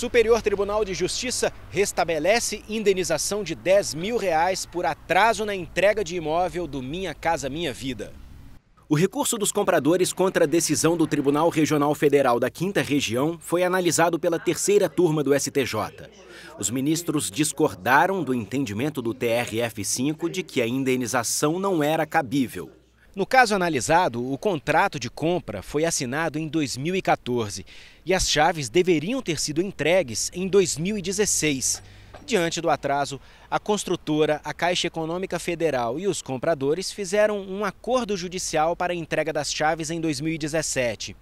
Superior Tribunal de Justiça restabelece indenização de 10 mil reais por atraso na entrega de imóvel do Minha Casa Minha Vida. O recurso dos compradores contra a decisão do Tribunal Regional Federal da Quinta Região foi analisado pela terceira turma do STJ. Os ministros discordaram do entendimento do TRF-5 de que a indenização não era cabível. No caso analisado, o contrato de compra foi assinado em 2014 e as chaves deveriam ter sido entregues em 2016. Diante do atraso, a construtora, a Caixa Econômica Federal e os compradores fizeram um acordo judicial para a entrega das chaves em 2017.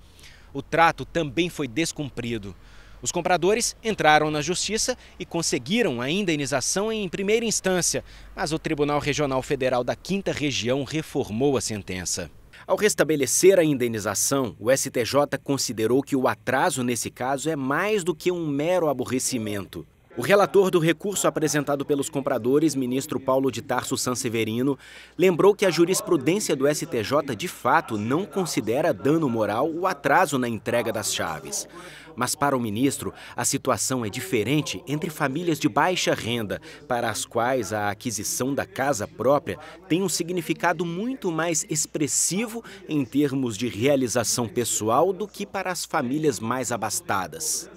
O trato também foi descumprido. Os compradores entraram na justiça e conseguiram a indenização em primeira instância, mas o Tribunal Regional Federal da Quinta Região reformou a sentença. Ao restabelecer a indenização, o STJ considerou que o atraso nesse caso é mais do que um mero aborrecimento. O relator do recurso apresentado pelos compradores, ministro Paulo de Tarso Sanseverino, lembrou que a jurisprudência do STJ de fato não considera dano moral o atraso na entrega das chaves. Mas para o ministro, a situação é diferente entre famílias de baixa renda, para as quais a aquisição da casa própria tem um significado muito mais expressivo em termos de realização pessoal do que para as famílias mais abastadas.